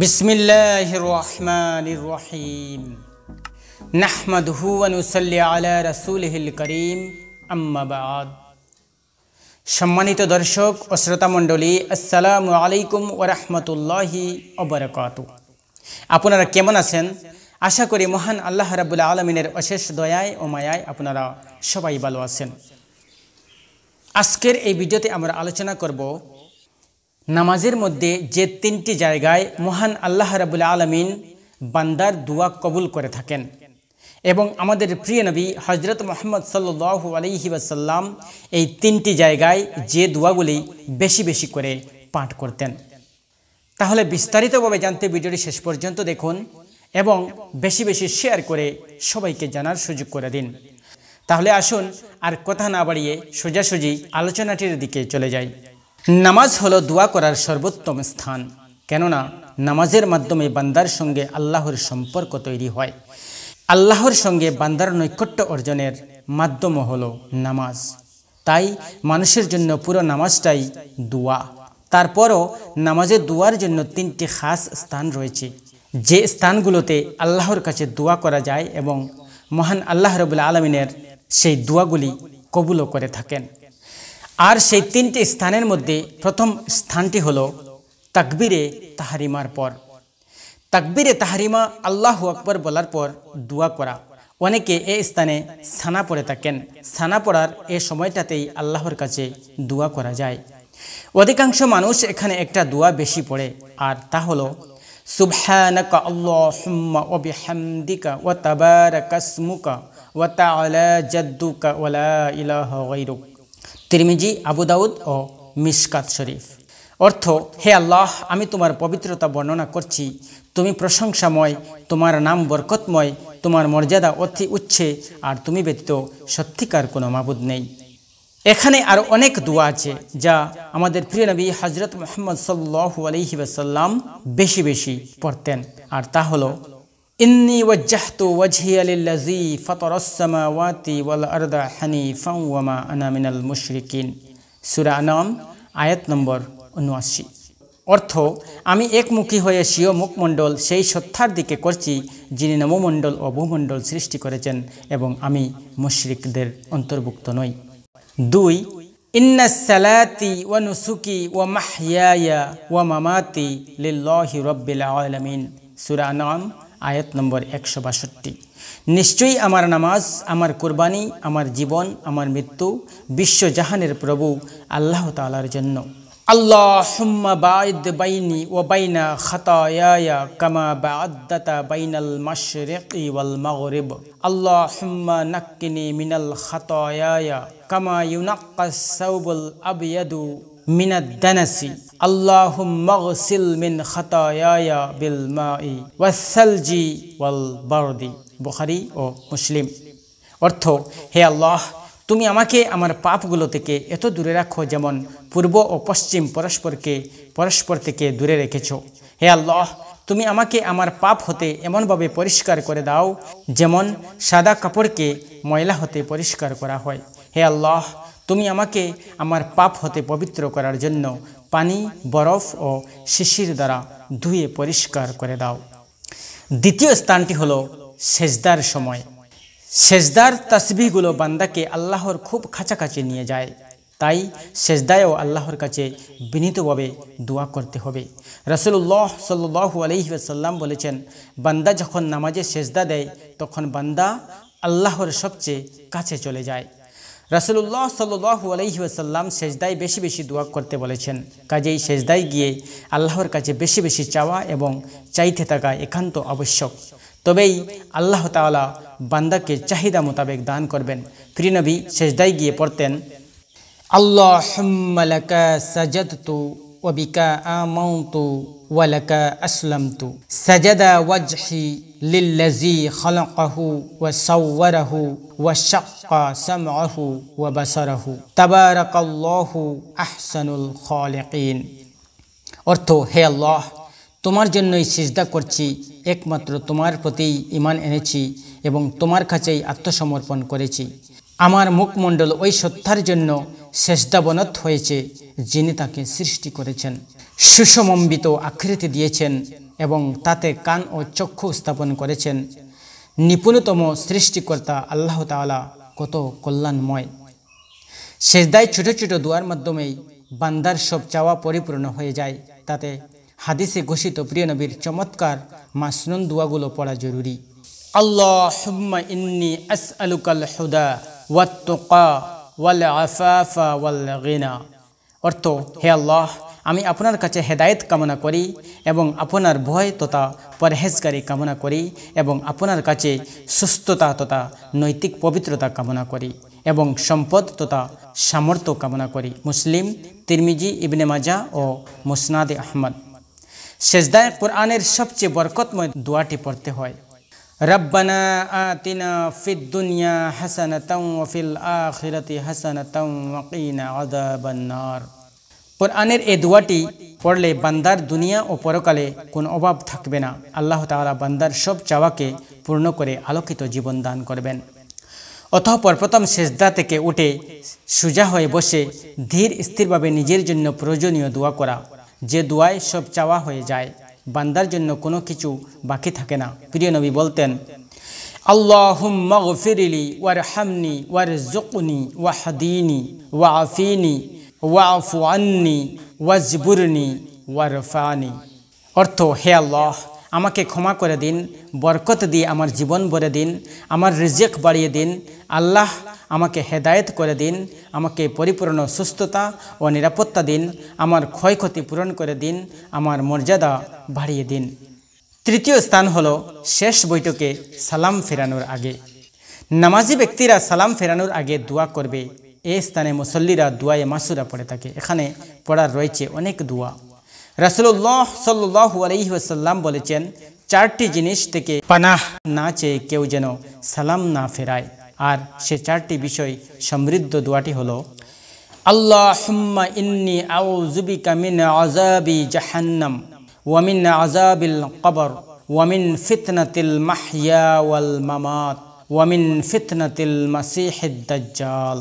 নাহমাদহু করিম আম্মাবাদ সম্মানিত দর্শক ও শ্রোতামণ্ডলী আসসালামু আলাইকুম রহমতুল্লাহি অবরকাত আপনারা কেমন আছেন আশা করি মহান আল্লাহ রাবুল আলমিনের অশেষ দয়ায় ও মায়ায় আপনারা সবাই ভালো আছেন আজকের এই ভিডিওতে আমরা আলোচনা করব নামাজের মধ্যে যে তিনটি জায়গায় মহান আল্লাহ রাবুল আলমিন বান্দার দুয়া কবুল করে থাকেন এবং আমাদের প্রিয় নবী হজরত মোহাম্মদ সাল্লু আলহি ওয়াসাল্লাম এই তিনটি জায়গায় যে দোয়াগুলি বেশি বেশি করে পাঠ করতেন তাহলে বিস্তারিতভাবে জানতে ভিডিওটি শেষ পর্যন্ত দেখুন এবং বেশি বেশি শেয়ার করে সবাইকে জানার সুযোগ করে দিন তাহলে আসুন আর কথা না বাড়িয়ে সোজাসুজি আলোচনাটির দিকে চলে যাই নামাজ হলো দোয়া করার সর্বোত্তম স্থান কেননা নামাজের মাধ্যমে বান্দার সঙ্গে আল্লাহর সম্পর্ক তৈরি হয় আল্লাহর সঙ্গে বান্দার নৈকট্য অর্জনের মাধ্যম হলো নামাজ তাই মানুষের জন্য পুরো নামাজটাই দোয়া তারপরও নামাজে দোয়ার জন্য তিনটি খাস স্থান রয়েছে যে স্থানগুলোতে আল্লাহর কাছে দোয়া করা যায় এবং মহান আল্লাহ রবুল্লা আলমিনের সেই দোয়াগুলি কবুলও করে থাকেন আর সেই তিনটি স্থানের মধ্যে প্রথম স্থানটি হলো তাকবিরে তাহারিমার পর তাকবিরে তাহারিমা আল্লাহ আকবর বলার পর দোয়া করা অনেকে এ স্থানে সানা পড়ে থাকেন সানা পড়ার এ সময়টাতেই আল্লাহর কাছে দোয়া করা যায় অধিকাংশ মানুষ এখানে একটা দোয়া বেশি পড়ে আর তা হল سبحانك اللهم وبحمدك وتبارك তিরমিজি আবু দাউদ ও মিসকাত শরীফ অর্থ হে আল্লাহ আমি তোমার পবিত্রতা বর্ণনা করছি তুমি প্রশংসাময় তোমার নাম বরকতময় তোমার মর্যাদা অতি উচ্ছে আর তুমি ব্যতীত সত্যিকার কোনো মাবুদ নেই এখানে আর অনেক দোয়া আছে যা আমাদের প্রিয় নবী হজরত মোহাম্মদ সাল্লু আলহিবাসাল্লাম বেশি বেশি পড়তেন আর তা হলো ইন্নি ওয়াজ্জাহতু ওয়াজহিয়া লিল্লাযী ফাতারাস সামাওয়াতি ওয়াল আরদা হানিফান ওয়া মা আনা মিনাল মুশরিকিন সূরা আনাম আয়াত নম্বর 79 অর্থ আমি একমুখী হয়ে শিও মুখমণ্ডল সেই সত্তার দিকে করছি যিনি নবমণ্ডল ও ভূমণ্ডল সৃষ্টি করেছেন এবং আমি মুশরিকদের অন্তর্ভুক্ত নই দুই ইন্না সালাতি ওয়া নুসুকি ওয়া মাহইয়ায়া ওয়া মামাতি লিল্লাহি রাব্বিল আলামিন সূরা আনাম আয়াত নম্বর একশো বাষট্টি নিশ্চয়ই আমার নামাজ আমার কোরবানি আমার জীবন আমার মৃত্যু বিশ্বজাহানের প্রভু আল্লাহ তালার জন্য আল্লাহুম্মা বাঈদ বাইনি ও বাইনা খাতায়ায়া কামা বাআদাতা বাইনাল মাশরিকি ওয়াল মাগরিব আল্লাহ আল্লাহুম্মা নাক্কিনি মিনাল খাতায়ায়া কামা ইউনাক্কাস সাউবুল আবয়াদু মিনাদ দানাসি বুখারি ও মুসলিম অর্থ হে আল্লাহ তুমি আমাকে আমার পাপগুলো থেকে এত দূরে রাখো যেমন পূর্ব ও পশ্চিম পরস্পরকে পরস্পর থেকে দূরে রেখেছ হে আল্লাহ তুমি আমাকে আমার পাপ হতে এমনভাবে পরিষ্কার করে দাও যেমন সাদা কাপড়কে ময়লা হতে পরিষ্কার করা হয় হে আল্লাহ তুমি আমাকে আমার পাপ হতে পবিত্র করার জন্য পানি বরফ ও শিশির দ্বারা ধুয়ে পরিষ্কার করে দাও দ্বিতীয় স্থানটি হলো সেজদার সময় সেজদার তাসবিগুলো বান্দাকে আল্লাহর খুব কাছাকাছি নিয়ে যায় তাই সেজদায়ও আল্লাহর কাছে বিনীতভাবে দোয়া করতে হবে রসুল্লাহ সাল্লু আলহিসাল্লাম বলেছেন বান্দা যখন নামাজে সেজদা দেয় তখন বান্দা আল্লাহর সবচেয়ে কাছে চলে যায় সাল্লাহ সাল্লু আসাল্লাম সেজদায় বেশি বেশি দোয়া করতে বলেছেন কাজেই সেজদায় গিয়ে আল্লাহর কাছে বেশি বেশি চাওয়া এবং চাইতে থাকা একান্ত আবশ্যক তবেই আল্লাহ তালা বান্দাকে চাহিদা মোতাবেক দান করবেন প্রিনবী সেজদায় গিয়ে পড়তেন আল্লাহ ওবিকা আমাউতু ওয়ালাকা আসলামতু সাজাদা ওয়াজহি লিল্লাজি খলকাহু ওয়া সাওয়ারাহু ওয়া শাক্কা সামআহু ওয়া বাসারাহু তাবারাকাল্লাহু আহসানুল খালিকিন অর্থ হে আল্লাহ তোমার জন্যই সিজদা করছি একমাত্র তোমার প্রতি ইমান এনেছি এবং তোমার কাছেই আত্মসমর্পণ করেছি আমার মুখমণ্ডল ওই সত্তার জন্য শেষদাবনত হয়েছে যিনি তাকে সৃষ্টি করেছেন সুসমম্বিত আকৃতি দিয়েছেন এবং তাতে কান ও চক্ষু স্থাপন করেছেন নিপুণতম সৃষ্টিকর্তা আল্লাহ তালা কত কল্যাণময় শেষদায় ছোট ছোট দুয়ার মাধ্যমেই বান্দার সব চাওয়া পরিপূর্ণ হয়ে যায় তাতে হাদিসে ঘোষিত প্রিয় নবীর চমৎকার মাসনুন দোয়াগুলো পড়া জরুরি আল্লাহ ইন্নি আলুকাল হুদা ওয়াত্তকা ওয়াল ওয়াল অর্থ হে আল্লাহ আমি আপনার কাছে হেদায়েত কামনা করি এবং আপনার ভয় তথা পরহেজগারি কামনা করি এবং আপনার কাছে সুস্থতা তথা নৈতিক পবিত্রতা কামনা করি এবং সম্পদ তথা সামর্থ্য কামনা করি মুসলিম তিরমিজি ইবনে মাজা ও মুসনাদে আহমদ সেজদায় কোরআনের সবচেয়ে বরকতময় দোয়াটি পড়তে হয় রব্বানা আতিনা ফিদ দুনিয়া হাসানাতাও ওয়া ফিল আখিরাতি হাসানাতাও ওয়া কিনা আযাবান নার কোরআনের এই দোয়াটি পড়লে বান্দার দুনিয়া ও পরকালে কোনো অভাব থাকবে না আল্লাহ তাআলা বান্দার সব চাওয়াকে পূর্ণ করে আলোকিত জীবন দান করবেন অতঃপর প্রথম সেজদা থেকে উঠে সোজা হয়ে বসে ধীর স্থিরভাবে নিজের জন্য প্রয়োজনীয় দোয়া করা যে দোয়ায় সব চাওয়া হয়ে যায় বান্দার জন্য কোনো কিছু বাকি থাকে না প্রিয় নবী বলতেন আল্লাহুম্মা গফিরিলি ওয়ার হামনি ওয়ার জকুনি ওয়াহাদিনি ওয়াফিনি ওয়া আন্নি ওয়াজবুরনি ওয়ারফানি অর্থ হে আল্লাহ আমাকে ক্ষমা করে দিন বরকত দিয়ে আমার জীবন ভরে দিন আমার রিজেক বাড়িয়ে দিন আল্লাহ আমাকে হেদায়েত করে দিন আমাকে পরিপূর্ণ সুস্থতা ও নিরাপত্তা দিন আমার ক্ষয়ক্ষতি পূরণ করে দিন আমার মর্যাদা বাড়িয়ে দিন তৃতীয় স্থান হলো শেষ বৈঠকে সালাম ফেরানোর আগে নামাজি ব্যক্তিরা সালাম ফেরানোর আগে দোয়া করবে এ স্থানে মুসল্লিরা দোয়ায় মাসুরা পড়ে থাকে এখানে পড়া রয়েছে অনেক দোয়া রাসুল্লাহ সাল্লু আলহিহাসাল্লাম বলেছেন চারটি জিনিস থেকে পানাহ না চেয়ে কেউ যেন সালাম না ফেরায় আর সে চারটি বিষয় সমৃদ্ধ দোয়াটি হলো আল্লাহুম্মা ইন্নি আউযুবিকা মিন আযাবি জাহান্নাম ওয়ামিন মিন কবর ওয়ামিন মিন ফিতনাতিল মাহইয়া ওয়াল মামাত ওয়ামিন মিন ফিতনাতিল মাসিহিদ দাজ্জাল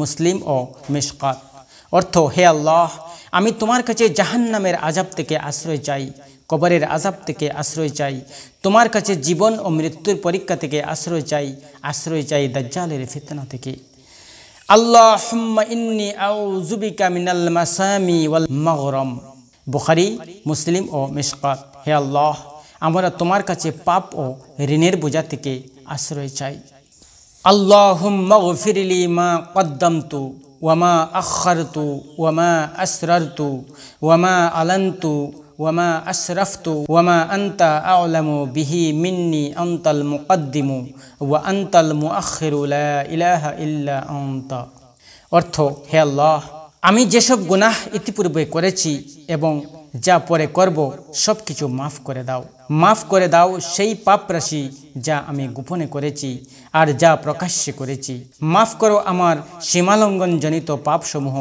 মুসলিম ও মিশকাত অর্থ হে আল্লাহ আমি তোমার কাছে জাহান্নামের আজাব থেকে আশ্রয় চাই কবরের আজাব থেকে আশ্রয় চাই তোমার কাছে জীবন ও মৃত্যুর পরীক্ষা থেকে আশ্রয় চাই আশ্রয় চাই দাজ্জালের ফিতনা থেকে আল্লাহুম্মা ইন্নি আউযুবিকা মিনাল মাসামি ওয়াল মগরম বুখারী মুসলিম ও মিশকাত হে আল্লাহ আমরা তোমার কাছে পাপ ও ঋণের বোঝা থেকে আশ্রয় চাই ও ফিরিলি মা কদ্দামতু ওয়ামা আখারতু ওয়ামা আসরারতু ওয়ামা আলান্তু ওয়ামা আশরাফতু ওয়ামা আন্তা আলামু বিহি মিন্নি আন্তাল মুকদ্দিমু ওয়া আন্তাল মু লা ইলাহা ইল্লা আন্তা অর্থ হে আল্লাহ আমি যেসব গুনাহ ইতিপূর্বে করেছি এবং যা পরে করব সব কিছু মাফ করে দাও মাফ করে দাও সেই পাপ রাশি যা আমি গোপনে করেছি আর যা প্রকাশ্যে করেছি মাফ করো আমার সীমালঙ্ঘনজনিত পাপসমূহ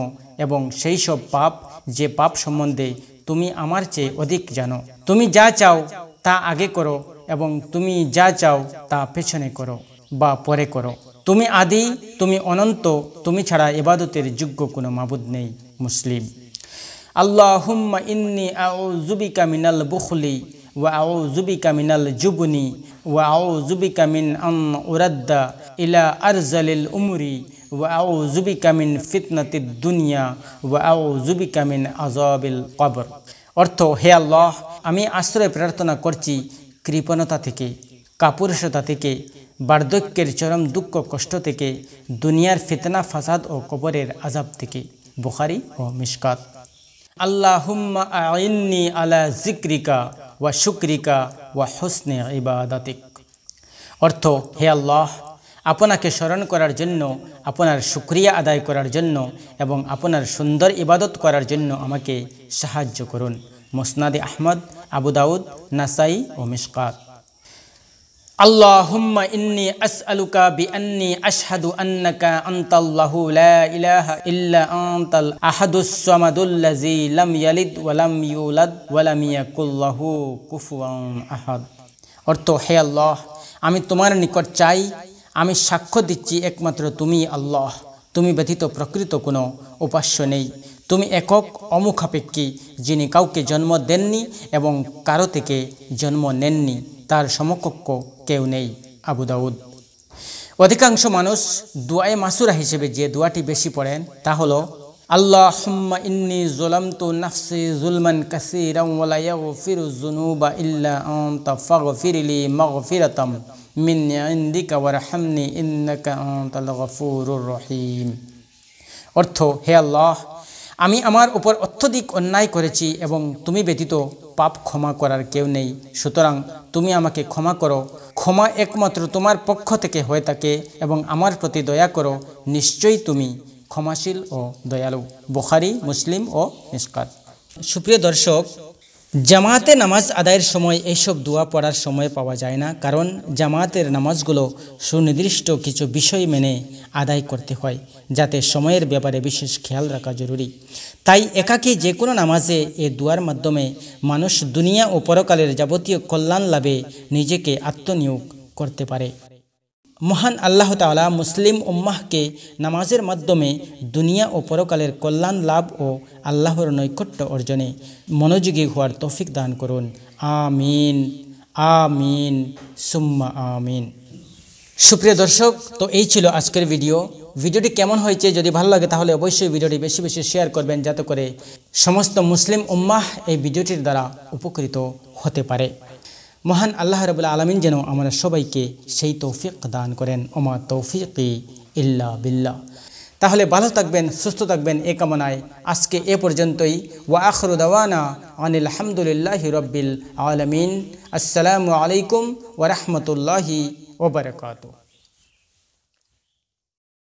এবং সেই সব পাপ যে পাপ সম্বন্ধে তুমি আমার চেয়ে অধিক জানো তুমি যা চাও তা আগে করো এবং তুমি যা চাও তা পেছনে করো বা পরে করো তুমি আদি তুমি অনন্ত তুমি ছাড়া এবাদতের যোগ্য কোনো মাবুদ নেই মুসলিম আল্লাহুম্মা ইন্নি আও জুবিকা মিনাল বুখলি ওয়া আও জুবিকা মিনাল জুবনি ওয়া আও জুবিকা মিন আন উরাদ্দা ইলা আরজালিল উমরি ওয়া আও জুবিকা মিন ফিতনাতিদ দুনিয়া ওয়া আও জুবিকা মিন আজাবিল কবর অর্থ হে আল্লাহ আমি আশ্রয় প্রার্থনা করছি কৃপণতা থেকে কাপুরুষতা থেকে বার্ধক্যের চরম দুঃখ কষ্ট থেকে দুনিয়ার ফিতনা ফাসাদ ও কবরের আজাব থেকে বুখারি ও মিসকাত আল্লাহুম্মা আইন্নি আলা জিক্রিকা ওয়া শুক্রিকা ওয়া হোসনে ইবাদাতিক অর্থ হে আল্লাহ আপনাকে স্মরণ করার জন্য আপনার সুক্রিয়া আদায় করার জন্য এবং আপনার সুন্দর ইবাদত করার জন্য আমাকে সাহায্য করুন মোসনাদি আহমদ আবু দাউদ নাসাই ও মিসকাত اللهم إني أسألك بأني أشهد أنك أنت الله لا إله إلا أنت الأحد الصمد الذي لم يلد ولم يولد ولم يكن له كفوا أحد অর্থ হে আল্লাহ আমি তোমার নিকট চাই আমি সাক্ষ্য দিচ্ছি একমাত্র তুমি আল্লাহ তুমি ব্যতীত প্রকৃত কোনো উপাস্য নেই তুমি একক অমুখাপেক্ষী যিনি কাউকে জন্ম দেননি এবং কারো থেকে জন্ম নেননি তার সমকক্ষ কেউ নেই আবু দাউদ অধিকাংশ মানুষ দুয়ায় মাসুরা হিসেবে যে দোয়াটি বেশি পড়েন তা হলো আল্লাহ ইন্নি জোলাম তু নাফসি জুলমান কাসিরুবা ইল্লা ফিরিলি মগ ফিরতম মিন ইন্দিকা হামনি ইন্দাকা রহিম অর্থ হে আল্লাহ আমি আমার উপর অত্যধিক অন্যায় করেছি এবং তুমি ব্যতীত পাপ ক্ষমা করার কেউ নেই সুতরাং তুমি আমাকে ক্ষমা করো ক্ষমা একমাত্র তোমার পক্ষ থেকে হয়ে থাকে এবং আমার প্রতি দয়া করো নিশ্চয়ই তুমি ক্ষমাশীল ও দয়ালু বোখারি মুসলিম ও নিষ্কার সুপ্রিয় দর্শক জামাতে নামাজ আদায়ের সময় এইসব দোয়া পড়ার সময় পাওয়া যায় না কারণ জামাতের নামাজগুলো সুনির্দিষ্ট কিছু বিষয় মেনে আদায় করতে হয় যাতে সময়ের ব্যাপারে বিশেষ খেয়াল রাখা জরুরি তাই একাকে যে কোনো নামাজে এ দুয়ার মাধ্যমে মানুষ দুনিয়া ও পরকালের যাবতীয় কল্যাণ লাভে নিজেকে আত্মনিয়োগ করতে পারে মহান আল্লাহ তালা মুসলিম উম্মাহকে নামাজের মাধ্যমে দুনিয়া ও পরকালের কল্যাণ লাভ ও আল্লাহর নৈকট্য অর্জনে মনোযোগী হওয়ার তৌফিক দান করুন আমিন আমিন সুম্মা আমিন সুপ্রিয় দর্শক তো এই ছিল আজকের ভিডিও ভিডিওটি কেমন হয়েছে যদি ভালো লাগে তাহলে অবশ্যই ভিডিওটি বেশি বেশি শেয়ার করবেন যাতে করে সমস্ত মুসলিম উম্মাহ এই ভিডিওটির দ্বারা উপকৃত হতে পারে মহান আল্লাহ রবুল্লা আলমিন যেন আমরা সবাইকে সেই তৌফিক দান করেন ওমা তৌফিক ইল্লা বিল্লা তাহলে ভালো থাকবেন সুস্থ থাকবেন এ কামনায় আজকে এ পর্যন্তই ওয়া আখরুদানা আনিল আহমদুলিল্লাহ রব্বিল আলমিন আসসালামু আলাইকুম ওরহমতুল্লাহি ওবরকাত